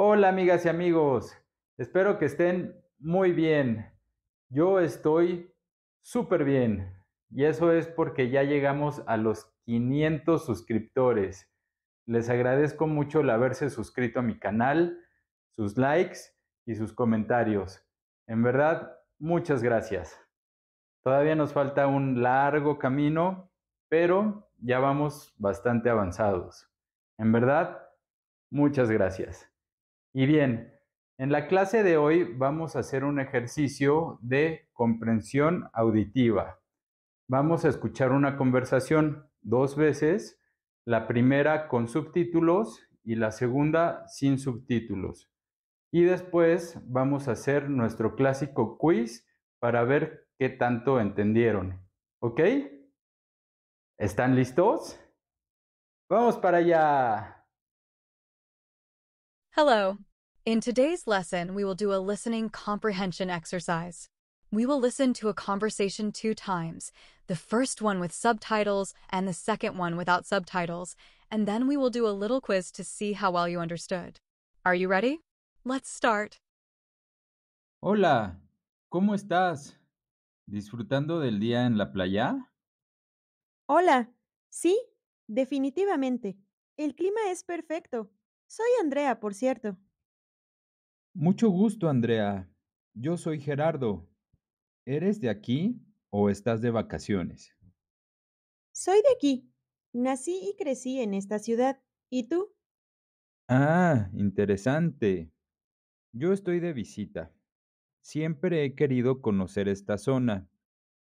Hola amigas y amigos, espero que estén muy bien. Yo estoy súper bien y eso es porque ya llegamos a los 500 suscriptores. Les agradezco mucho el haberse suscrito a mi canal, sus likes y sus comentarios. En verdad, muchas gracias. Todavía nos falta un largo camino, pero ya vamos bastante avanzados. En verdad, muchas gracias. Y bien, en la clase de hoy vamos a hacer un ejercicio de comprensión auditiva. Vamos a escuchar una conversación dos veces, la primera con subtítulos y la segunda sin subtítulos. Y después vamos a hacer nuestro clásico quiz para ver qué tanto entendieron. ¿Ok? ¿Están listos? Vamos para allá. Hello. In today's lesson, we will do a listening comprehension exercise. We will listen to a conversation two times, the first one with subtitles and the second one without subtitles, and then we will do a little quiz to see how well you understood. Are you ready? Let's start. Hola, ¿cómo estás? ¿Disfrutando del día en la playa? Hola, sí, definitivamente. El clima es perfecto. Soy Andrea, por cierto. Mucho gusto, Andrea. Yo soy Gerardo. ¿Eres de aquí o estás de vacaciones? Soy de aquí. Nací y crecí en esta ciudad. ¿Y tú? Ah, interesante. Yo estoy de visita. Siempre he querido conocer esta zona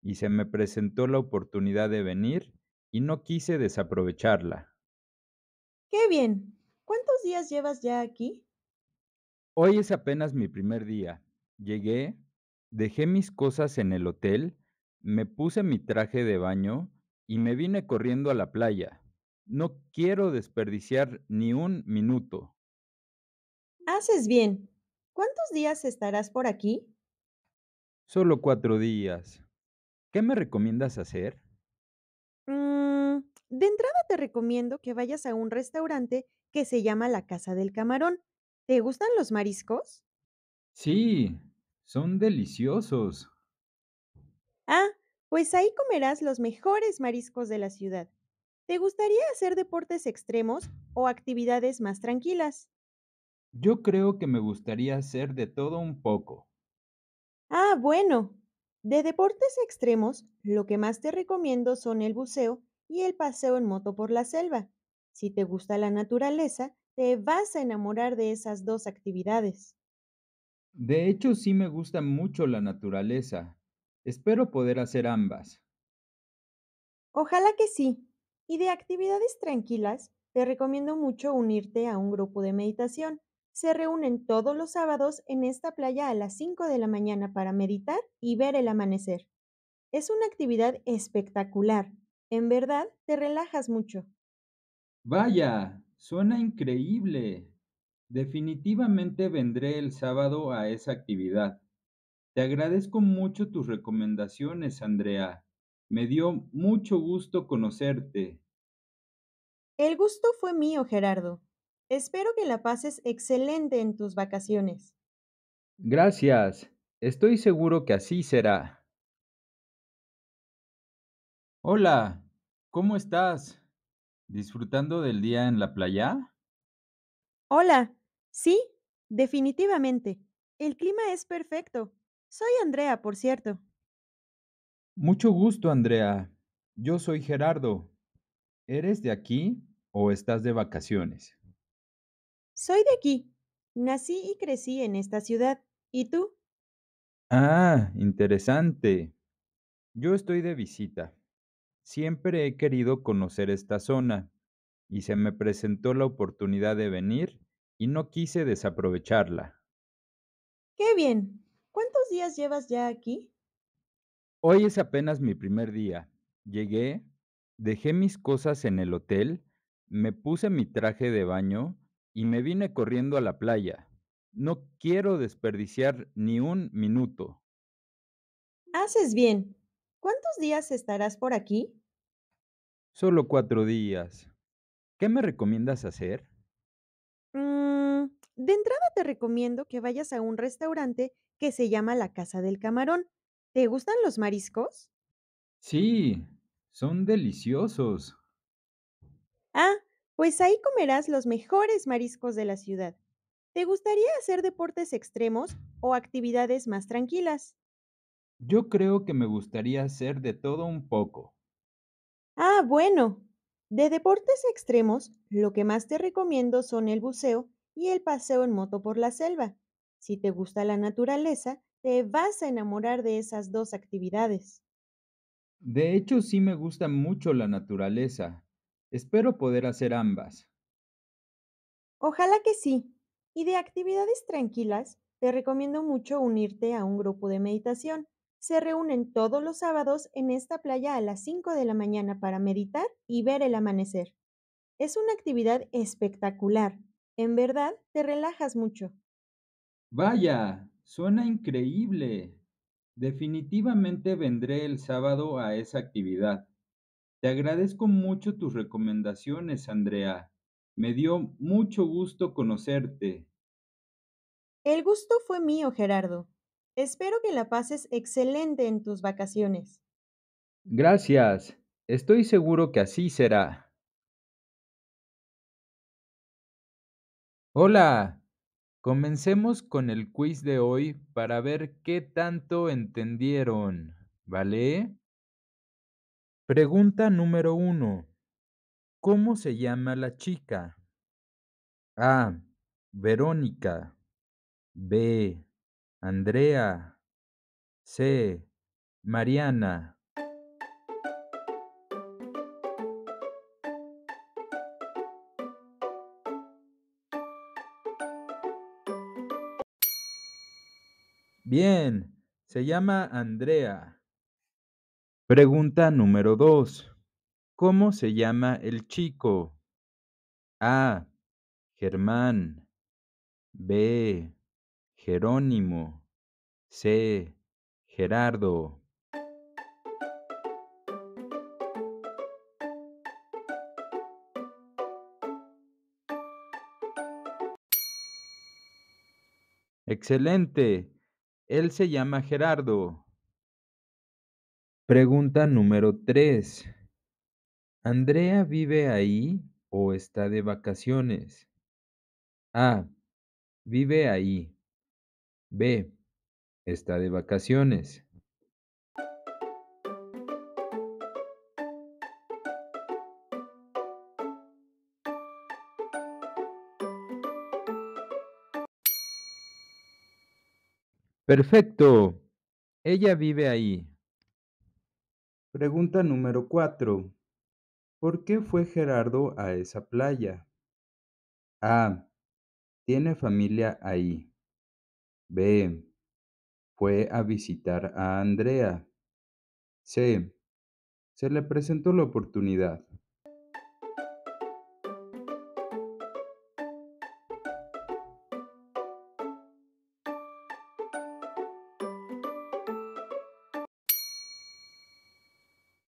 y se me presentó la oportunidad de venir y no quise desaprovecharla. Qué bien. ¿Cuántos días llevas ya aquí? Hoy es apenas mi primer día. Llegué, dejé mis cosas en el hotel, me puse mi traje de baño y me vine corriendo a la playa. No quiero desperdiciar ni un minuto. Haces bien. ¿Cuántos días estarás por aquí? Solo cuatro días. ¿Qué me recomiendas hacer? Mm, de entrada te recomiendo que vayas a un restaurante que se llama La Casa del Camarón. ¿Te gustan los mariscos? Sí, son deliciosos. Ah, pues ahí comerás los mejores mariscos de la ciudad. ¿Te gustaría hacer deportes extremos o actividades más tranquilas? Yo creo que me gustaría hacer de todo un poco. Ah, bueno. De deportes extremos, lo que más te recomiendo son el buceo y el paseo en moto por la selva. Si te gusta la naturaleza, te vas a enamorar de esas dos actividades. De hecho, sí me gusta mucho la naturaleza. Espero poder hacer ambas. Ojalá que sí. Y de actividades tranquilas, te recomiendo mucho unirte a un grupo de meditación. Se reúnen todos los sábados en esta playa a las 5 de la mañana para meditar y ver el amanecer. Es una actividad espectacular. En verdad, te relajas mucho. Vaya, Suena increíble. Definitivamente vendré el sábado a esa actividad. Te agradezco mucho tus recomendaciones, Andrea. Me dio mucho gusto conocerte. El gusto fue mío, Gerardo. Espero que la pases excelente en tus vacaciones. Gracias. Estoy seguro que así será. Hola, ¿cómo estás? ¿Disfrutando del día en la playa? Hola, sí, definitivamente. El clima es perfecto. Soy Andrea, por cierto. Mucho gusto, Andrea. Yo soy Gerardo. ¿Eres de aquí o estás de vacaciones? Soy de aquí. Nací y crecí en esta ciudad. ¿Y tú? Ah, interesante. Yo estoy de visita. Siempre he querido conocer esta zona y se me presentó la oportunidad de venir y no quise desaprovecharla. Qué bien. ¿Cuántos días llevas ya aquí? Hoy es apenas mi primer día. Llegué, dejé mis cosas en el hotel, me puse mi traje de baño y me vine corriendo a la playa. No quiero desperdiciar ni un minuto. Haces bien. ¿Cuántos días estarás por aquí? Solo cuatro días. ¿Qué me recomiendas hacer? Mm, de entrada te recomiendo que vayas a un restaurante que se llama La Casa del Camarón. ¿Te gustan los mariscos? Sí, son deliciosos. Ah, pues ahí comerás los mejores mariscos de la ciudad. ¿Te gustaría hacer deportes extremos o actividades más tranquilas? Yo creo que me gustaría hacer de todo un poco. Ah, bueno. De deportes extremos, lo que más te recomiendo son el buceo y el paseo en moto por la selva. Si te gusta la naturaleza, te vas a enamorar de esas dos actividades. De hecho, sí me gusta mucho la naturaleza. Espero poder hacer ambas. Ojalá que sí. Y de actividades tranquilas, te recomiendo mucho unirte a un grupo de meditación se reúnen todos los sábados en esta playa a las 5 de la mañana para meditar y ver el amanecer. Es una actividad espectacular. En verdad, te relajas mucho. Vaya, suena increíble. Definitivamente vendré el sábado a esa actividad. Te agradezco mucho tus recomendaciones, Andrea. Me dio mucho gusto conocerte. El gusto fue mío, Gerardo. Espero que la pases excelente en tus vacaciones. Gracias. Estoy seguro que así será. Hola. Comencemos con el quiz de hoy para ver qué tanto entendieron, ¿vale? Pregunta número uno. ¿Cómo se llama la chica? A. Verónica. B. Andrea C. Mariana. Bien, se llama Andrea. Pregunta número 2. ¿Cómo se llama el chico? A. Germán. B. Jerónimo, C. Gerardo. Excelente. Él se llama Gerardo. Pregunta número 3. ¿Andrea vive ahí o está de vacaciones? A. Vive ahí. B. Está de vacaciones. Perfecto. Ella vive ahí. Pregunta número cuatro. ¿Por qué fue Gerardo a esa playa? A. Tiene familia ahí. B. Fue a visitar a Andrea. C. Se le presentó la oportunidad.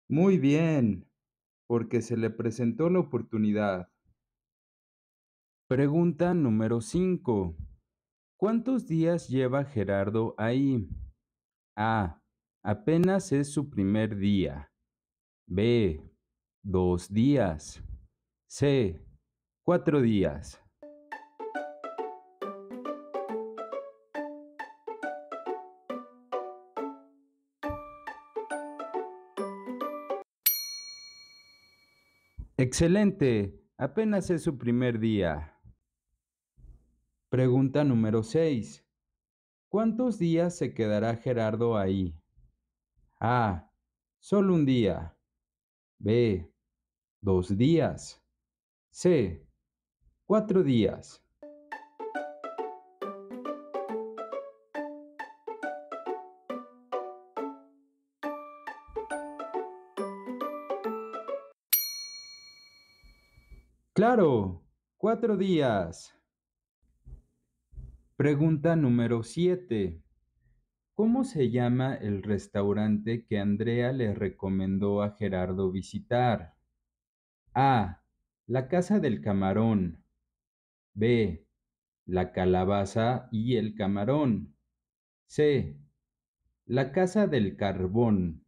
Muy bien, porque se le presentó la oportunidad. Pregunta número 5. ¿Cuántos días lleva Gerardo ahí? A. Apenas es su primer día. B. Dos días. C. Cuatro días. Excelente. Apenas es su primer día. Pregunta número 6. ¿Cuántos días se quedará Gerardo ahí? A. Solo un día. B. Dos días. C. Cuatro días. Claro, cuatro días. Pregunta número 7. ¿Cómo se llama el restaurante que Andrea le recomendó a Gerardo visitar? A. La Casa del Camarón. B. La Calabaza y el Camarón. C. La Casa del Carbón.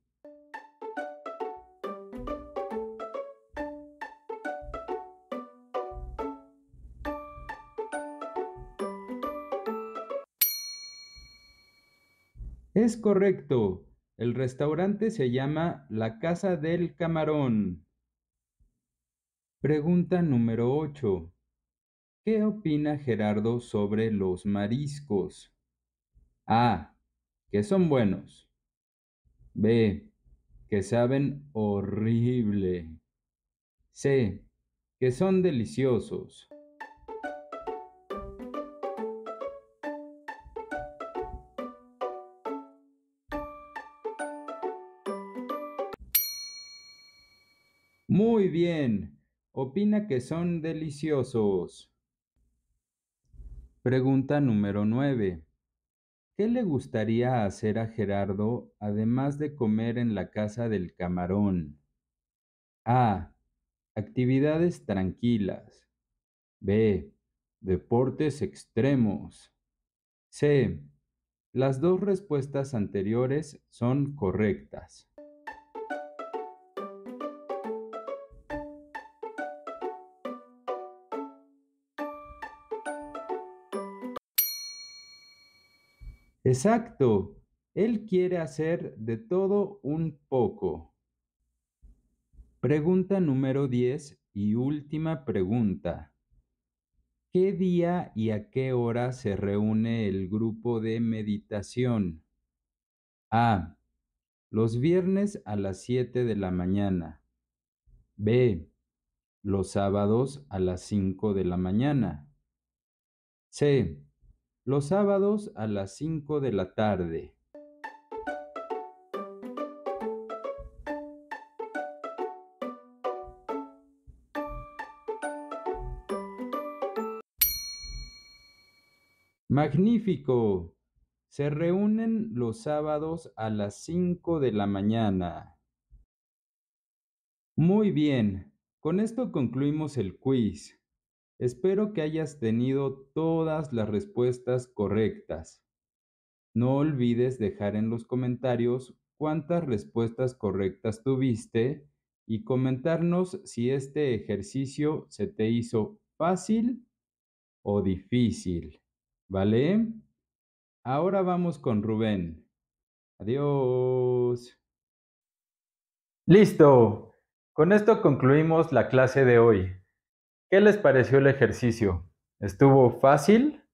Es correcto. El restaurante se llama La Casa del Camarón. Pregunta número 8. ¿Qué opina Gerardo sobre los mariscos? A. Que son buenos. B. Que saben horrible. C. Que son deliciosos. Muy bien. Opina que son deliciosos. Pregunta número 9. ¿Qué le gustaría hacer a Gerardo además de comer en la casa del camarón? A. Actividades tranquilas. B. Deportes extremos. C. Las dos respuestas anteriores son correctas. Exacto. Él quiere hacer de todo un poco. Pregunta número 10 y última pregunta. ¿Qué día y a qué hora se reúne el grupo de meditación? A. Los viernes a las 7 de la mañana. B. Los sábados a las 5 de la mañana. C los sábados a las 5 de la tarde. Magnífico. Se reúnen los sábados a las 5 de la mañana. Muy bien. Con esto concluimos el quiz. Espero que hayas tenido todas las respuestas correctas. No olvides dejar en los comentarios cuántas respuestas correctas tuviste y comentarnos si este ejercicio se te hizo fácil o difícil. ¿Vale? Ahora vamos con Rubén. Adiós. Listo. Con esto concluimos la clase de hoy. ¿Qué les pareció el ejercicio? ¿Estuvo fácil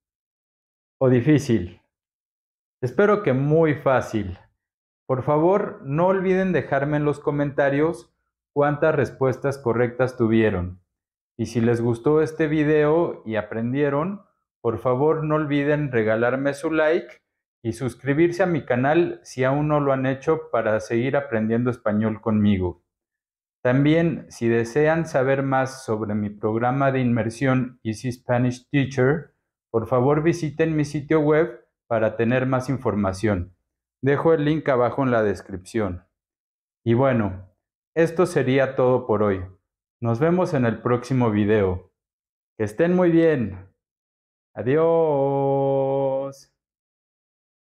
o difícil? Espero que muy fácil. Por favor, no olviden dejarme en los comentarios cuántas respuestas correctas tuvieron. Y si les gustó este video y aprendieron, por favor no olviden regalarme su like y suscribirse a mi canal si aún no lo han hecho para seguir aprendiendo español conmigo. También, si desean saber más sobre mi programa de inmersión Easy Spanish Teacher, por favor visiten mi sitio web para tener más información. Dejo el link abajo en la descripción. Y bueno, esto sería todo por hoy. Nos vemos en el próximo video. Que estén muy bien. Adiós.